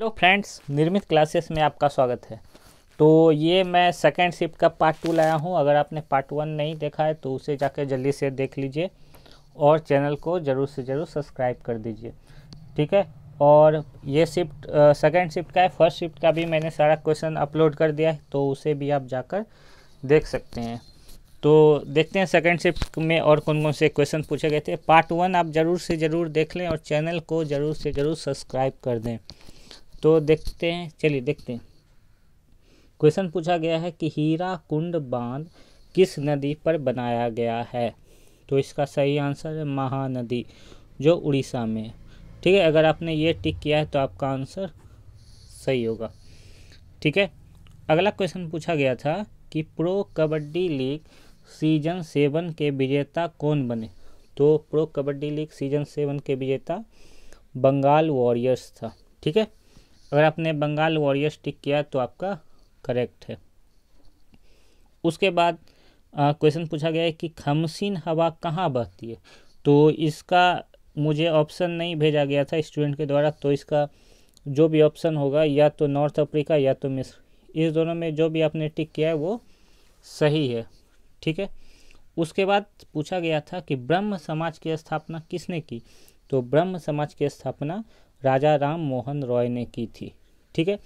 hello friends निर्मित classes में आपका स्वागत है तो ये मैं सेकेंड शिफ्ट का पार्ट टू लाया हूँ अगर आपने पार्ट वन नहीं देखा है तो उसे जाकर जल्दी से देख लीजिए और चैनल को ज़रूर से ज़रूर सब्सक्राइब कर दीजिए ठीक है और ये शिफ्ट सेकेंड शिफ्ट का है फर्स्ट शिफ्ट का भी मैंने सारा क्वेश्चन अपलोड कर दिया है तो उसे भी आप जाकर देख सकते हैं तो देखते हैं सेकेंड शिफ्ट में और कौन कौन से क्वेश्चन पूछे गए थे पार्ट वन आप ज़रूर से ज़रूर देख लें और चैनल को ज़रूर से ज़रूर सब्सक्राइब कर दें तो देखते हैं चलिए देखते हैं क्वेश्चन पूछा गया है कि हीरा कुंड बांध किस नदी पर बनाया गया है तो इसका सही आंसर है महानदी जो उड़ीसा में है ठीक है अगर आपने ये टिक किया है तो आपका आंसर सही होगा ठीक है अगला क्वेश्चन पूछा गया था कि pro kabaddi league season seven के विजेता कौन बने तो pro kabaddi league season seven के विजेता बंगाल वॉरियर्स था ठीक है अगर आपने बंगाल वॉरियर्स टिक किया तो आपका करेक्ट है उसके बाद क्वेश्चन पूछा गया है कि खमसीन हवा कहाँ बहती है तो इसका मुझे ऑप्शन नहीं भेजा गया था स्टूडेंट के द्वारा तो इसका जो भी ऑप्शन होगा या तो नॉर्थ अफ्रीका या तो मिस्र इस दोनों में जो भी आपने टिक किया है वो सही है ठीक है उसके बाद पूछा गया था कि ब्रह्म समाज की स्थापना किसने की तो ब्रह्म समाज की स्थापना राजा राम मोहन रॉय ने की थी ठीक है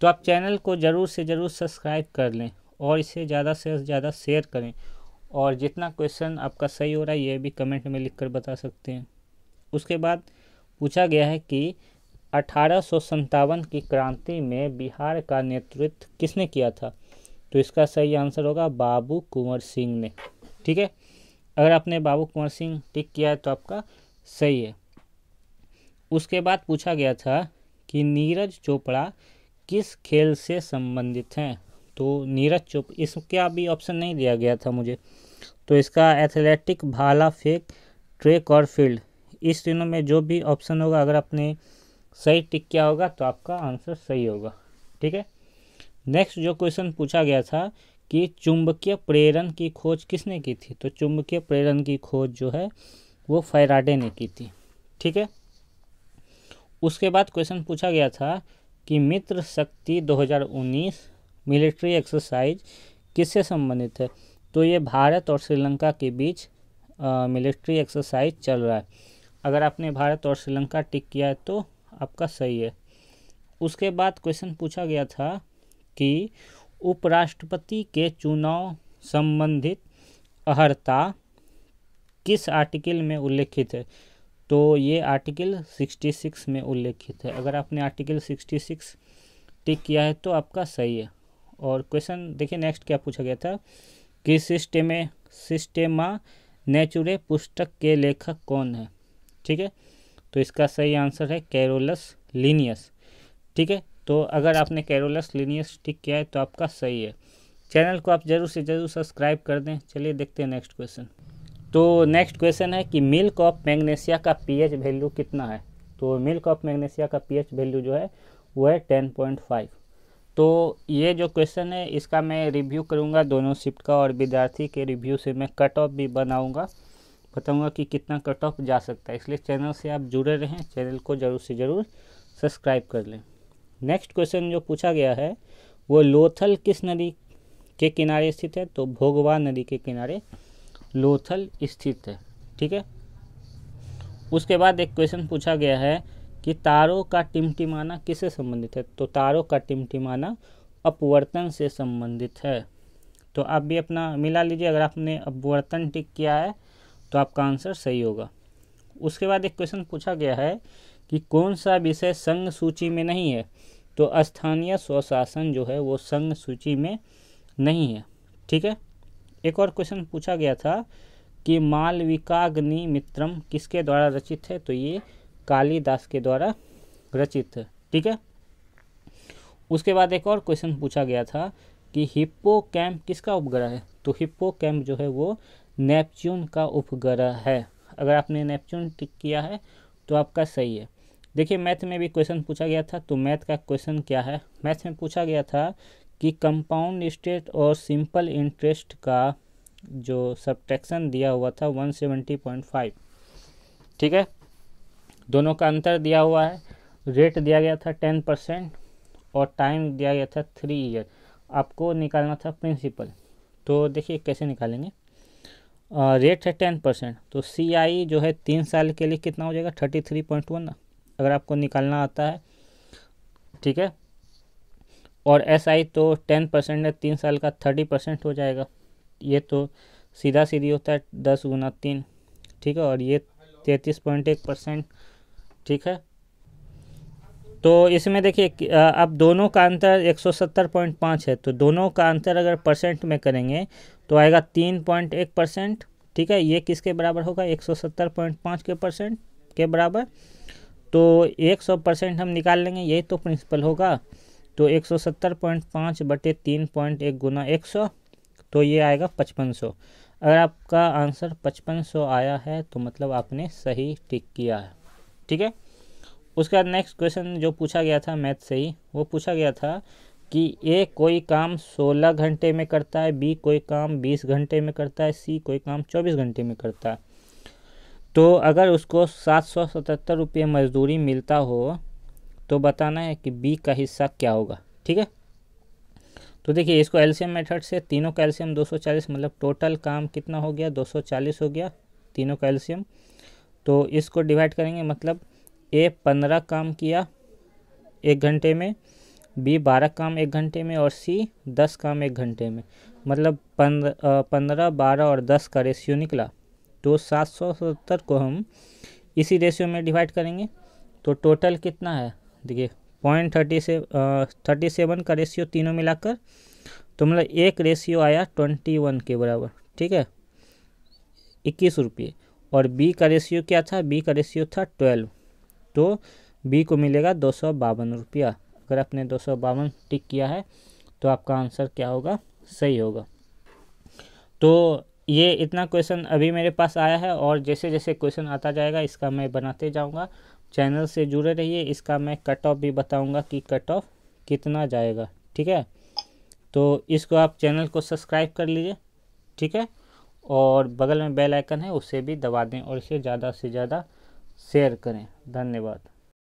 तो आप चैनल को ज़रूर से ज़रूर सब्सक्राइब कर लें और इसे ज़्यादा से ज़्यादा शेयर करें और जितना क्वेश्चन आपका सही हो रहा है ये भी कमेंट में लिख बता सकते हैं उसके बाद पूछा गया है कि अठारह की क्रांति में बिहार का नेतृत्व किसने किया था तो इसका सही आंसर होगा बाबू कुंवर सिंह ने ठीक है अगर आपने बाबू कुंवर सिंह टिक किया है तो आपका सही है उसके बाद पूछा गया था कि नीरज चोपड़ा किस खेल से संबंधित हैं तो नीरज चोप इसका भी ऑप्शन नहीं दिया गया था मुझे तो इसका एथलेटिक भाला फेक ट्रैक और फील्ड इस तीनों में जो भी ऑप्शन होगा अगर आपने सही टिक किया होगा तो आपका आंसर सही होगा ठीक है नेक्स्ट जो क्वेश्चन पूछा गया था कि चुंबकीय प्रेरण की खोज किसने की थी तो चुंबकीय प्रेरण की खोज जो है वो फैराडे ने की थी ठीक है उसके बाद क्वेश्चन पूछा गया था कि मित्र शक्ति 2019 मिलिट्री एक्सरसाइज किससे संबंधित है तो ये भारत और श्रीलंका के बीच मिलिट्री एक्सरसाइज चल रहा है अगर आपने भारत और श्रीलंका टिक किया है तो आपका सही है उसके बाद क्वेश्चन पूछा गया था कि उपराष्ट्रपति के चुनाव संबंधित अहर्ता किस आर्टिकल में उल्लेखित है तो ये आर्टिकल 66 में उल्लेखित है अगर आपने आर्टिकल 66 टिक किया है तो आपका सही है और क्वेश्चन देखिए नेक्स्ट क्या पूछा गया था कि सिस्टेमे सिस्टेमा नेचुरे पुस्तक के लेखक कौन है ठीक है तो इसका सही आंसर है कैरोलस लीनियस ठीक है तो अगर आपने कैरोलस लीनियस टिक किया है तो आपका सही है चैनल को आप ज़रूर से ज़रूर सब्सक्राइब कर दें चलिए देखते हैं नेक्स्ट क्वेश्चन तो नेक्स्ट क्वेश्चन है कि मिल्क ऑफ मैग्नेशिया का पीएच वैल्यू कितना है तो मिल्क ऑफ मैग्नेशिया का पीएच वैल्यू जो है वो है टेन पॉइंट फाइव तो ये जो क्वेश्चन है इसका मैं रिव्यू करूँगा दोनों शिफ्ट का और विद्यार्थी के रिव्यू से मैं कट ऑफ भी बनाऊँगा बताऊँगा कि कितना कट ऑफ जा सकता है इसलिए चैनल से आप जुड़े रहें चैनल को ज़रूर से ज़रूर सब्सक्राइब कर लें नेक्स्ट क्वेश्चन जो पूछा गया है वो लोथल किस नदी के किनारे स्थित है तो भोगवा नदी के किनारे लोथल स्थित है ठीक है उसके बाद एक क्वेश्चन पूछा गया है कि तारों का टिमटिमाना किससे संबंधित है तो तारों का टिमटिमाना अपवर्तन से संबंधित है तो आप भी अपना मिला लीजिए अगर आपने अपवर्तन टिक किया है तो आपका आंसर सही होगा उसके बाद एक क्वेश्चन पूछा गया है कि कौन सा विषय संघ सूची में नहीं है तो स्थानीय स्वशासन जो है वो संघ सूची में नहीं है ठीक है एक और क्वेश्चन पूछा गया था कि मालविकाग्नि मित्रम किसके द्वारा रचित है तो ये कालिदास के द्वारा रचित है ठीक है उसके बाद एक और क्वेश्चन पूछा गया था कि हिप्पो कैम्प किसका उपग्रह है तो हिप्पो कैम्प जो है वो नेपच्यून का उपग्रह है अगर आपने नेपच्यून टिक किया है तो आपका सही है देखिए मैथ में भी क्वेश्चन पूछा गया था तो मैथ का क्वेश्चन क्या है मैथ में पूछा गया था कि कंपाउंड स्टेट और सिंपल इंटरेस्ट का जो सब्ट्रैक्शन दिया हुआ था 170.5 ठीक है दोनों का अंतर दिया हुआ है रेट दिया गया था 10 परसेंट और टाइम दिया गया था थ्री ईयर आपको निकालना था प्रिंसिपल तो देखिए कैसे निकालेंगे रेट है टेन परसेंट तो सी आई जो है तीन साल के लिए कितना हो जाएगा थर्टी थ्री पॉइंट वन अगर आपको निकालना आता है ठीक है और एस आई तो टेन परसेंट है तीन साल का थर्टी परसेंट हो जाएगा ये तो सीधा सीधी होता है दस गुना तीन ठीक है और ये तैतीस पॉइंट एक परसेंट ठीक है तो इसमें देखिए अब दोनों का अंतर एक सौ सत्तर पॉइंट पाँच है तो दोनों का अंतर अगर परसेंट में करेंगे तो आएगा तीन पॉइंट एक परसेंट ठीक है ये किसके बराबर होगा एक सौ सत्तर पॉइंट पाँच के परसेंट के बराबर तो एक सौ परसेंट हम निकाल लेंगे यही तो प्रिंसिपल होगा तो एक सौ सत्तर पॉइंट पाँच बटे तीन पॉइंट एक गुना एक सौ तो ये आएगा पचपन सौ अगर आपका आंसर पचपन सौ आया है तो मतलब आपने सही टिक किया है ठीक है उसके बाद नेक्स्ट क्वेश्चन जो पूछा गया था मैथ से ही वो पूछा गया था कि ए कोई काम 16 घंटे में करता है बी कोई काम 20 घंटे में करता है सी कोई काम 24 घंटे में करता है तो अगर उसको सात सौ सतहत्तर रुपये मजदूरी मिलता हो तो बताना है कि बी का हिस्सा क्या होगा ठीक है तो देखिए इसको एल्शियम मेथड से तीनों का एल्शियम 240 मतलब टोटल काम कितना हो गया 240 हो गया तीनों का एल्शियम तो इसको डिवाइड करेंगे मतलब ए पंद्रह काम किया एक घंटे में बी बारह काम एक घंटे में और सी दस काम एक घंटे में मतलब पंद्रह बारह और दस का रेशियो निकला तो सात सौ सत्तर को हम इसी रेशियो में डिवाइड करेंगे तो टोटल कितना है देखिए पॉइंट थर्टी से थर्टी सेवन का रेशियो तीनों मिलाकर तो मतलब एक रेशियो आया ट्वेंटी वन के बराबर ठीक है इक्कीस रुपये और बी का रेशियो क्या था बी का रेशियो था ट्वेल्व तो बी को मिलेगा दो सौ बावन रुपया अगर आपने दो सौ बावन टिक किया है तो आपका आंसर क्या होगा सही होगा तो ये इतना क्वेश्चन अभी मेरे पास आया है और जैसे जैसे क्वेश्चन आता जाएगा इसका मैं बनाते जाऊंगा चैनल से जुड़े रहिए इसका मैं कट ऑफ भी बताऊंगा कि कट ऑफ कितना जाएगा ठीक है तो इसको आप चैनल को सब्सक्राइब कर लीजिए ठीक है और बगल में बेल आइकन है उसे भी दबा दें और इसे ज़्यादा से ज़्यादा शेयर करें धन्यवाद